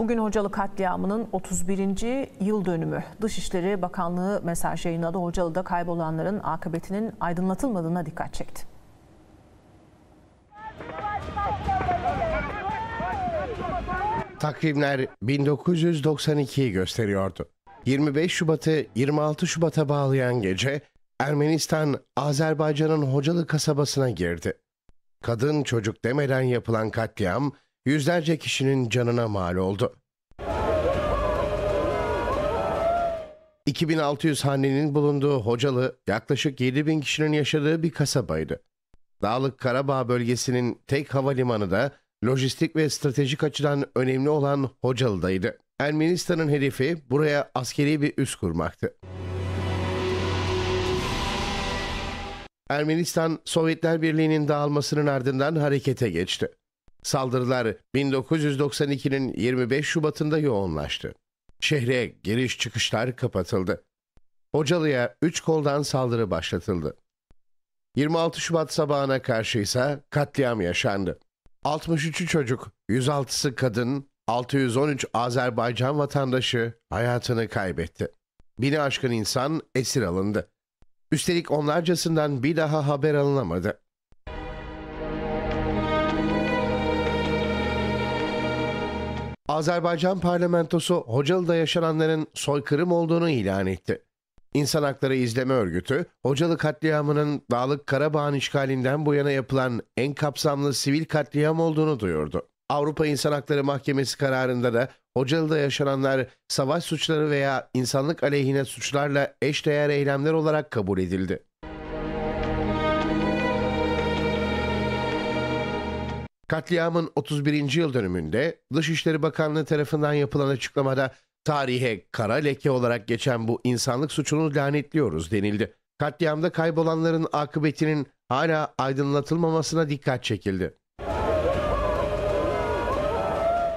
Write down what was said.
Bugün Hocalı katliamının 31. yıl dönümü. Dışişleri Bakanlığı mesaj yayınladı. Hocalı'da kaybolanların akıbetinin aydınlatılmadığına dikkat çekti. Takvimler 1992'yi gösteriyordu. 25 Şubat'ı 26 Şubat'a bağlayan gece Ermenistan Azerbaycan'ın Hocalı kasabasına girdi. Kadın çocuk demeden yapılan katliam yüzlerce kişinin canına mal oldu. 2600 hanenin bulunduğu Hocalı yaklaşık 7000 kişinin yaşadığı bir kasabaydı. Dağlık Karabağ bölgesinin tek havalimanı da lojistik ve stratejik açıdan önemli olan Hocalı'daydı. Ermenistan'ın hedefi buraya askeri bir üs kurmaktı. Ermenistan, Sovyetler Birliği'nin dağılmasının ardından harekete geçti. Saldırılar 1992'nin 25 Şubat'ında yoğunlaştı. Şehre giriş çıkışlar kapatıldı. Hocalı'ya üç koldan saldırı başlatıldı. 26 Şubat sabahına karşı ise katliam yaşandı. 63'ü çocuk, 106'sı kadın, 613 Azerbaycan vatandaşı hayatını kaybetti. Bini aşkın insan esir alındı. Üstelik onlarcasından bir daha haber alınamadı. Azerbaycan parlamentosu Hocalı'da yaşananların soykırım olduğunu ilan etti. İnsan Hakları İzleme Örgütü, Hocalı katliamının Dağlık Karabağ'ın işgalinden bu yana yapılan en kapsamlı sivil katliam olduğunu duyurdu. Avrupa İnsan Hakları Mahkemesi kararında da Hocalı'da yaşananlar savaş suçları veya insanlık aleyhine suçlarla eşdeğer eylemler olarak kabul edildi. Katliamın 31. yıl dönümünde Dışişleri Bakanlığı tarafından yapılan açıklamada tarihe kara leke olarak geçen bu insanlık suçunu lanetliyoruz denildi. Katliamda kaybolanların akıbetinin hala aydınlatılmamasına dikkat çekildi.